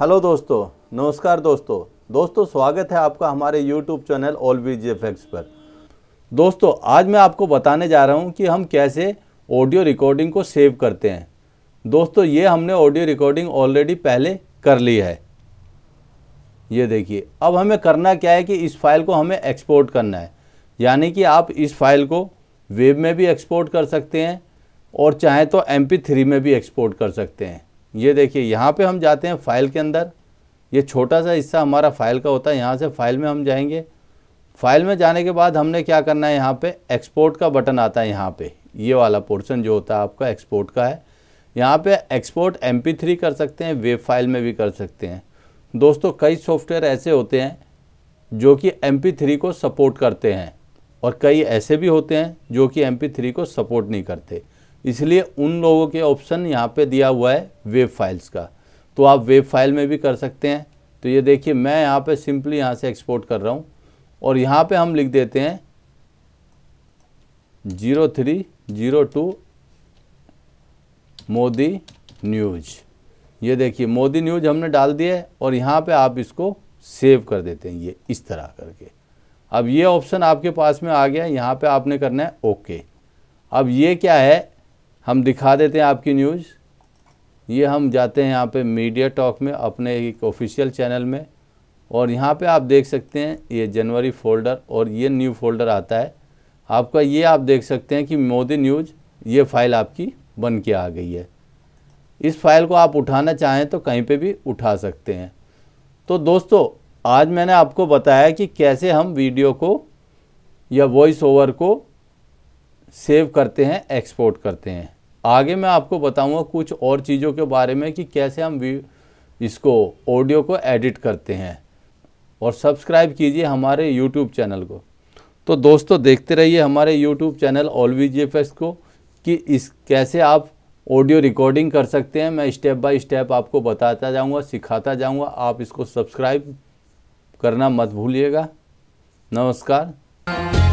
hello दोस्तों नमस्कार दोस्तों दोस्तों स्वागत है आपका हमारे YouTube channel all V G effects पर दोस्तों आज मैं आपको बताने जा रहा हूँ कि हम कैसे ऑडियो रिकॉर्डिंग को सेव करते हैं दोस्तों ये हमने ऑडियो रिकॉर्डिंग ऑलरेडी पहले कर ली है ये देखिए अब हमें करना क्या है कि इस फाइल को हमें एक्सपोर्ट करना है यानी कि आप इस फाइल को वेब में भी एक्सपोर्ट कर सकते हैं और चाहें तो एम में भी एक्सपोर्ट कर सकते हैं ये देखिए यहाँ पे हम जाते हैं फाइल के अंदर ये छोटा सा हिस्सा हमारा फाइल का होता है यहाँ से फाइल में हम जाएंगे फाइल में जाने के बाद हमने क्या करना है यहाँ पे एक्सपोर्ट का बटन आता है यहाँ पे ये वाला पोर्शन जो होता है आपका एक्सपोर्ट का है यहाँ पे एक्सपोर्ट एम थ्री कर सकते हैं वेब फाइल में भी कर सकते हैं दोस्तों कई सॉफ्टवेयर ऐसे होते हैं जो कि एम थ्री को सपोर्ट करते हैं और कई ऐसे भी होते हैं जो कि एम थ्री को सपोर्ट नहीं करते इसलिए उन लोगों के ऑप्शन यहाँ पे दिया हुआ है वेब फाइल्स का तो आप वेब फाइल में भी कर सकते हैं तो ये देखिए मैं यहाँ पे सिंपली यहाँ से एक्सपोर्ट कर रहा हूँ और यहाँ पे हम लिख देते हैं zero three zero two Modi news ये देखिए मोदी न्यूज़ हमने डाल दिया है और यहाँ पे आप इसको सेव कर देते हैं ये इस तरह करके अब ये ऑप्शन आपके पास में आ गया यहाँ पे आपने करना है ओके अब ये क्या है हम दिखा देते हैं आपकी न्यूज़ ये हम जाते हैं यहाँ पे मीडिया टॉक में अपने एक ऑफिशियल चैनल में और यहाँ पे आप देख सकते हैं ये जनवरी फोल्डर और ये न्यू फोल्डर आता है आपका ये आप देख सकते हैं कि मोदी न्यूज़ ये फ़ाइल आपकी बन के आ गई है इस फाइल को आप उठाना चाहें तो कहीं पे भी उठा सकते हैं तो दोस्तों आज मैंने आपको बताया कि कैसे हम वीडियो को या वॉइस ओवर को सेव करते हैं एक्सपोर्ट करते हैं आगे मैं आपको बताऊंगा कुछ और चीज़ों के बारे में कि कैसे हम इसको ऑडियो को एडिट करते हैं और सब्सक्राइब कीजिए हमारे यूट्यूब चैनल को तो दोस्तों देखते रहिए हमारे यूट्यूब चैनल ऑलवी जी को कि इस कैसे आप ऑडियो रिकॉर्डिंग कर सकते हैं मैं स्टेप बाय स्टेप आपको बताता जाऊंगा सिखाता जाऊंगा आप इसको सब्सक्राइब करना मत भूलिएगा नमस्कार